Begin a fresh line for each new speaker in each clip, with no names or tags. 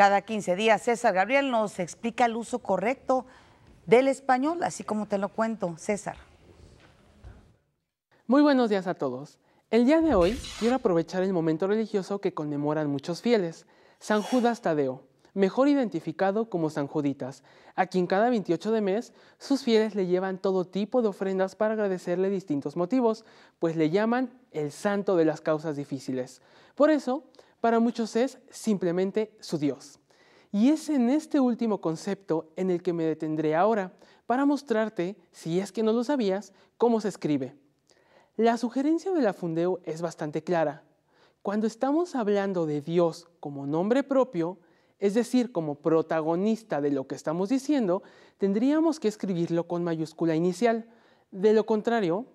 Cada 15 días, César Gabriel nos explica el uso correcto del español, así como te lo cuento, César.
Muy buenos días a todos. El día de hoy quiero aprovechar el momento religioso que conmemoran muchos fieles, San Judas Tadeo, mejor identificado como San Juditas, a quien cada 28 de mes sus fieles le llevan todo tipo de ofrendas para agradecerle distintos motivos, pues le llaman el santo de las causas difíciles. Por eso, para muchos es simplemente su Dios. Y es en este último concepto en el que me detendré ahora para mostrarte, si es que no lo sabías, cómo se escribe. La sugerencia de la Fundeo es bastante clara. Cuando estamos hablando de Dios como nombre propio, es decir, como protagonista de lo que estamos diciendo, tendríamos que escribirlo con mayúscula inicial. De lo contrario,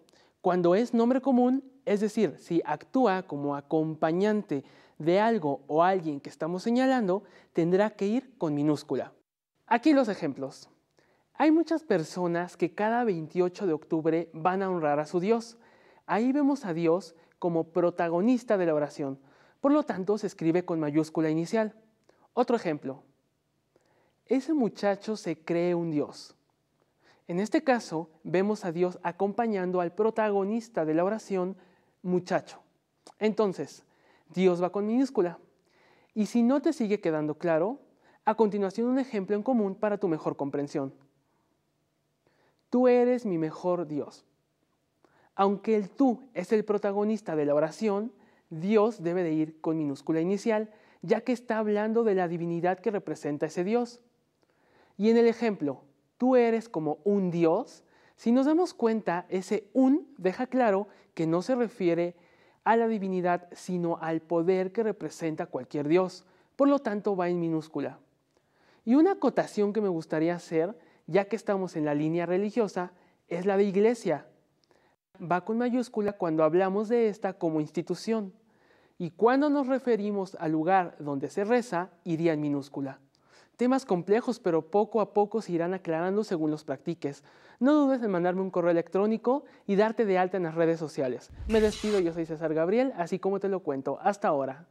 cuando es nombre común, es decir, si actúa como acompañante de algo o alguien que estamos señalando tendrá que ir con minúscula. Aquí los ejemplos. Hay muchas personas que cada 28 de octubre van a honrar a su Dios. Ahí vemos a Dios como protagonista de la oración. Por lo tanto, se escribe con mayúscula inicial. Otro ejemplo. Ese muchacho se cree un Dios. En este caso, vemos a Dios acompañando al protagonista de la oración, muchacho. Entonces, Dios va con minúscula. Y si no te sigue quedando claro, a continuación un ejemplo en común para tu mejor comprensión. Tú eres mi mejor Dios. Aunque el tú es el protagonista de la oración, Dios debe de ir con minúscula inicial, ya que está hablando de la divinidad que representa ese Dios. Y en el ejemplo, tú eres como un Dios, si nos damos cuenta, ese un deja claro que no se refiere a a la divinidad, sino al poder que representa cualquier dios. Por lo tanto, va en minúscula. Y una acotación que me gustaría hacer, ya que estamos en la línea religiosa, es la de iglesia. Va con mayúscula cuando hablamos de esta como institución. Y cuando nos referimos al lugar donde se reza, iría en minúscula. Temas complejos, pero poco a poco se irán aclarando según los practiques. No dudes en mandarme un correo electrónico y darte de alta en las redes sociales. Me despido, yo soy César Gabriel, así como te lo cuento. Hasta ahora.